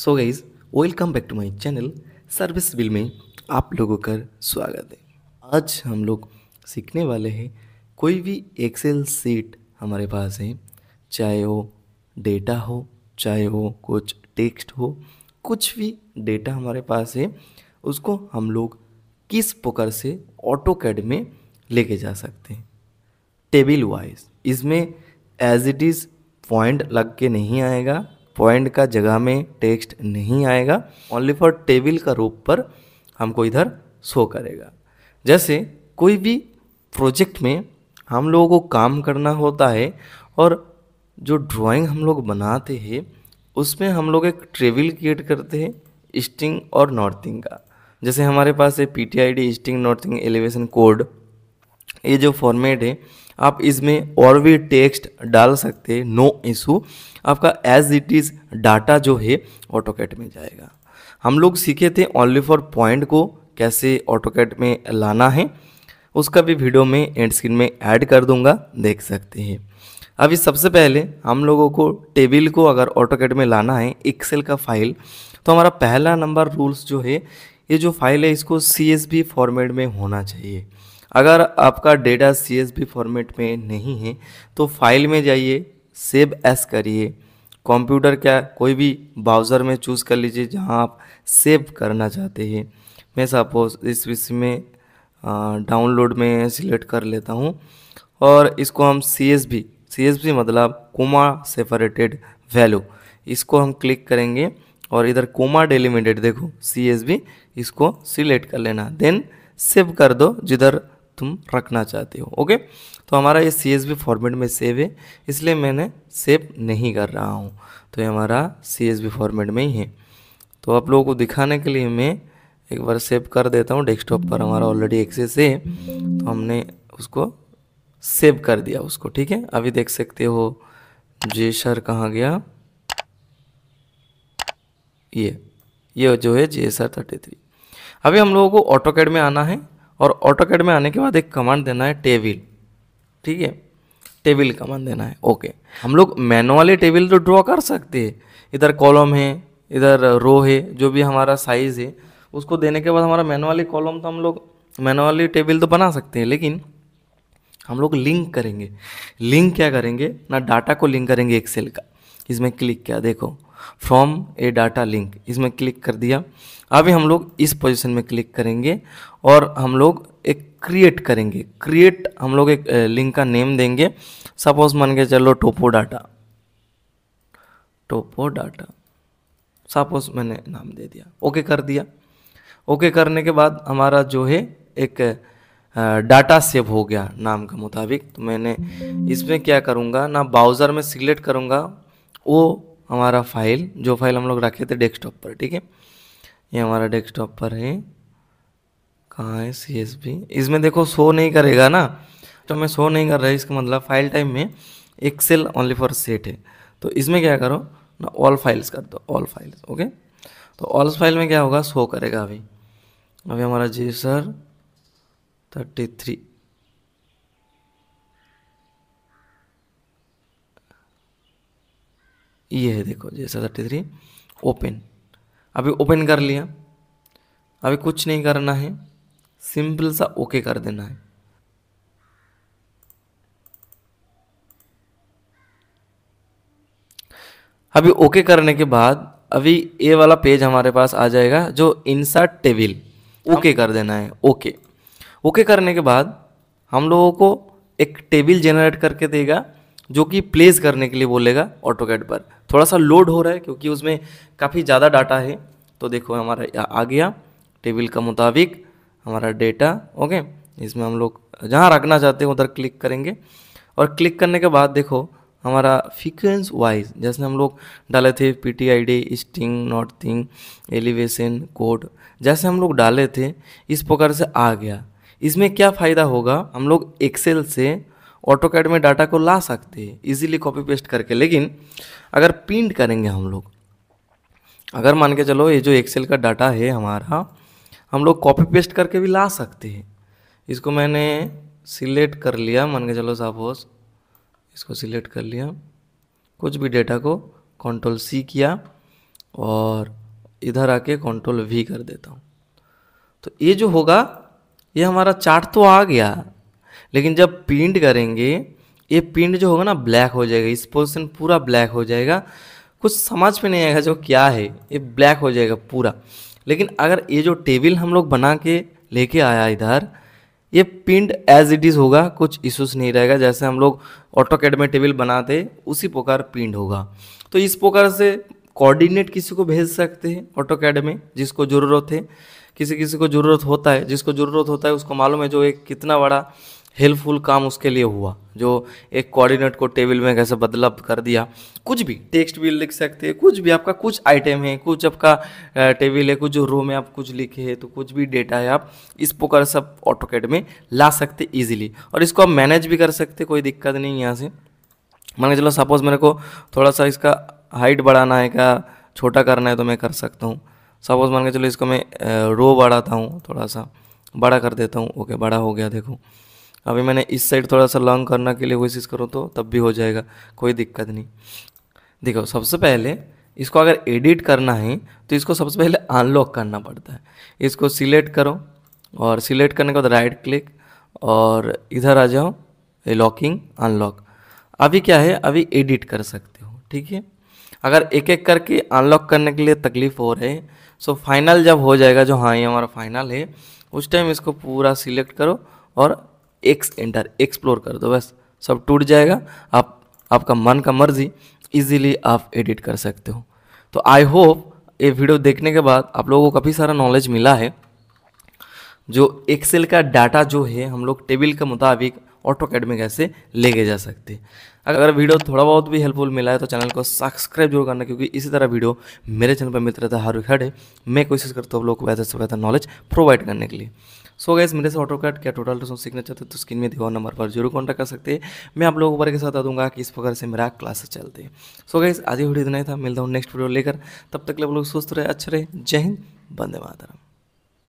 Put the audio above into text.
so guys welcome back to my channel service bill में आप लोगों का स्वागत है आज हम लोग सीखने वाले हैं कोई भी एक्सेल सीट हमारे पास है चाहे वो डेटा हो चाहे वो कुछ टेक्स्ट हो कुछ भी डेटा हमारे पास है उसको हम लोग किस प्रकार से ऑटो कैड में लेके जा सकते हैं टेबल वाइज इसमें एज इट इज़ पॉइंट लग के नहीं आएगा पॉइंट का जगह में टेक्स्ट नहीं आएगा ओनली फॉर टेबल का रूप पर हमको इधर शो करेगा जैसे कोई भी प्रोजेक्ट में हम लोगों को काम करना होता है और जो ड्राइंग हम लोग बनाते हैं उसमें हम लोग एक ट्रेविल क्रिएट करते हैं स्टिंग और नॉर्थिंग का जैसे हमारे पास है P T I D easting northing elevation code ये जो फॉर्मेट है आप इसमें और भी टेक्स्ट डाल सकते हैं नो इशू आपका एज इट इज़ डाटा जो है ऑटोकेट में जाएगा हम लोग सीखे थे ओनली फॉर पॉइंट को कैसे ऑटोकेट में लाना है उसका भी वीडियो में एंड स्क्रीन में ऐड कर दूंगा देख सकते हैं अभी सबसे पहले हम लोगों को टेबल को अगर ऑटोकेट में लाना है एक्सेल का फाइल तो हमारा पहला नंबर रूल्स जो है ये जो फाइल है इसको सी फॉर्मेट में होना चाहिए अगर आपका डेटा सी फॉर्मेट में नहीं है तो फाइल में जाइए सेव एस करिए कंप्यूटर क्या कोई भी ब्राउज़र में चूज़ कर लीजिए जहां आप सेव करना चाहते हैं मैं सपोज इस विषय में डाउनलोड में सिलेक्ट कर लेता हूं और इसको हम C S V C S V मतलब कोमा सेपरेटेड वैल्यू इसको हम क्लिक करेंगे और इधर कोमा डेलिमिटेड देखो सी एस बी इसको सिलेक्ट कर लेना देन सेव कर दो जिधर तुम रखना चाहते हो ओके तो हमारा ये सी फॉर्मेट में सेव है इसलिए मैंने सेव नहीं कर रहा हूँ तो ये हमारा सी फॉर्मेट में ही है तो आप लोगों को दिखाने के लिए मैं एक बार सेव कर देता हूँ डेस्कटॉप पर हमारा ऑलरेडी एक्सेस है तो हमने उसको सेव कर दिया उसको ठीक है अभी देख सकते हो जे सर कहाँ गया ये ये जो है जे सर थर्टी थ्री अभी हम लोगों को ऑटो कैड में आना है और ऑटो कैड में आने के बाद एक कमांड देना है टेबिल ठीक है टेबिल कमांड देना है ओके हम लोग मैनुअली टेबिल तो ड्रॉ कर सकते हैं इधर कॉलम है इधर रो है जो भी हमारा साइज़ है उसको देने के बाद हमारा मैनुअली कॉलम तो हम लोग मैनुअली टेबल तो बना सकते हैं लेकिन हम लोग लिंक करेंगे लिंक क्या करेंगे ना डाटा को लिंक करेंगे एक्सेल का इसमें क्लिक किया देखो फ्रॉम ए डाटा लिंक इसमें क्लिक कर दिया अभी हम लोग इस पोजीशन में क्लिक करेंगे और हम लोग एक क्रिएट करेंगे क्रिएट हम लोग एक लिंक का नेम देंगे सपोज मान के चलो topo data topo data suppose मैंने नाम दे दिया ओके कर दिया ओके करने के बाद हमारा जो है एक डाटा सेव हो गया नाम के मुताबिक तो मैंने इसमें क्या करूँगा ना ब्राउज़र में सिलेक्ट करूँगा वो हमारा फाइल जो फाइल हम लोग रखे थे डेस्कटॉप पर ठीक है ये हमारा डेस्कटॉप पर है कहाँ है सी एस बी इसमें देखो शो नहीं करेगा ना तो मैं शो नहीं कर रहा इसका मतलब फाइल टाइप में एक्सेल ओनली फॉर सेट है तो इसमें क्या करो ना ऑल फाइल्स कर दो ऑल फाइल्स ओके तो ऑल फाइल में क्या होगा शो करेगा अभी अभी हमारा जी सर थर्टी थ्री ये है देखो जैसा थर्टी थ्री ओपन अभी ओपन कर लिया अभी कुछ नहीं करना है सिंपल सा ओके कर देना है अभी ओके करने के बाद अभी ये वाला पेज हमारे पास आ जाएगा जो इंसर्ट टेबल ओके कर देना है ओके ओके करने के बाद हम लोगों को एक टेबल जेनरेट करके देगा जो कि प्लेस करने के लिए बोलेगा ऑटोकैट पर थोड़ा सा लोड हो रहा है क्योंकि उसमें काफ़ी ज़्यादा डाटा है तो देखो हमारा आ गया टेबल का मुताबिक हमारा डेटा ओके इसमें हम लोग जहाँ रखना चाहते हैं उधर क्लिक करेंगे और क्लिक करने के बाद देखो हमारा फ्रीक्वेंस वाइज जैसे हम लोग डाले थे P T I D easting northing elevation code जैसे हम लोग डाले थे इस प्रकार से आ गया इसमें क्या फ़ायदा होगा हम लोग एक्सेल से ऑटो कैड में डाटा को ला सकते हैं इजीली कॉपी पेस्ट करके लेकिन अगर प्रिंट करेंगे हम लोग अगर मान के चलो ये जो एक्सेल का डाटा है हमारा हम लोग कॉपी पेस्ट करके भी ला सकते हैं इसको मैंने सिलेक्ट कर लिया मान के चलो सपोज इसको सिलेक्ट कर लिया कुछ भी डेटा को कंट्रोल सी किया और इधर आके कंट्रोल वी कर देता हूँ तो ये जो होगा ये हमारा चार्ट तो आ गया लेकिन जब पिंड करेंगे ये पिंड जो होगा ना ब्लैक हो जाएगा इस पोजिशन पूरा ब्लैक हो जाएगा कुछ समझ में नहीं आएगा जो क्या है ये ब्लैक हो जाएगा पूरा लेकिन अगर ये जो टेबल हम लोग बना के लेके आया इधर ये पिंड एज इट इज़ होगा कुछ इश्यूज नहीं रहेगा जैसे हम लोग ऑटो कैड में टेबल बनाते उसी प्रकार पिंड होगा तो इस प्रकार से कोऑर्डिनेट किसी को भेज सकते हैं ऑटो कैड में जिसको ज़रूरत है किसी किसी को ज़रूरत होता है जिसको ज़रूरत होता है उसको मालूम है जो एक कितना बड़ा हेल्पफुल काम उसके लिए हुआ जो एक कोऑर्डिनेट को टेबल में कैसे बदलाव कर दिया कुछ भी टेक्स्ट भी लिख सकते हैं कुछ भी आपका कुछ आइटम है कुछ आपका टेबल है कुछ रो में आप कुछ लिखे हैं तो कुछ भी डेटा है आप इस प्रकार सब ऑटोकेट में ला सकते इजीली और इसको आप मैनेज भी कर सकते कोई दिक्कत नहीं यहाँ से मान के चलो सपोज़ मेरे को थोड़ा सा इसका हाइट बढ़ाना है क्या छोटा करना है तो मैं कर सकता हूँ सपोज़ मान के चलो इसको मैं रो बढ़ाता हूँ थोड़ा सा बड़ा कर देता हूँ ओके बड़ा हो गया देखो अभी मैंने इस साइड थोड़ा सा लॉन्ग करने के लिए कोशिश करूँ तो तब भी हो जाएगा कोई दिक्कत नहीं देखो सबसे पहले इसको अगर एडिट करना है तो इसको सबसे पहले अनलॉक करना पड़ता है इसको सिलेक्ट करो और सिलेक्ट करने के बाद राइट क्लिक और इधर आ जाओ लॉकिंग अनलॉक अभी क्या है अभी एडिट कर सकते हो ठीक है अगर एक एक करके अनलॉक करने के लिए तकलीफ हो रही है सो फाइनल जब हो जाएगा जो हाँ ये हमारा फाइनल है उस टाइम इसको पूरा सिलेक्ट करो और एक्स एंटर एक्सप्लोर कर दो बस सब टूट जाएगा आप आपका मन का मर्जी इजीली आप एडिट कर सकते हो तो आई होप ये वीडियो देखने के बाद आप लोगों को काफ़ी सारा नॉलेज मिला है जो एक्सेल का डाटा जो है हम लोग टेबल के मुताबिक ऑटो अकेडमी कैसे लेके जा सकते हैं अगर वीडियो थोड़ा बहुत भी हेल्पफुल मिला है तो चैनल को सब्सक्राइब जरूर करना क्योंकि इसी तरह वीडियो मेरे चैनल पर मिलते रहता है हर विखड़ है मैं कोशिश करता हूँ आप लोग को बेहतर से बेहतर नॉलेज प्रोवाइड करने के लिए सो गैस मेरे से ऑटो कट क्या टोटल रसूम सीखना चाहते तो स्क्रीन में दिखाओ नंबर पर जरूर कॉन्टैक्ट कर सकते हैं मैं आप लोगों के साथ दूंगा कि इस प्रकार से मेरा क्लास चलते सो गैस आज वीडियो इतना ही था मिलता हूँ नेक्स्ट वीडियो लेकर तब तक लोग सुस्त रहे अच्छे रहे जय हिंद बंदे मातरम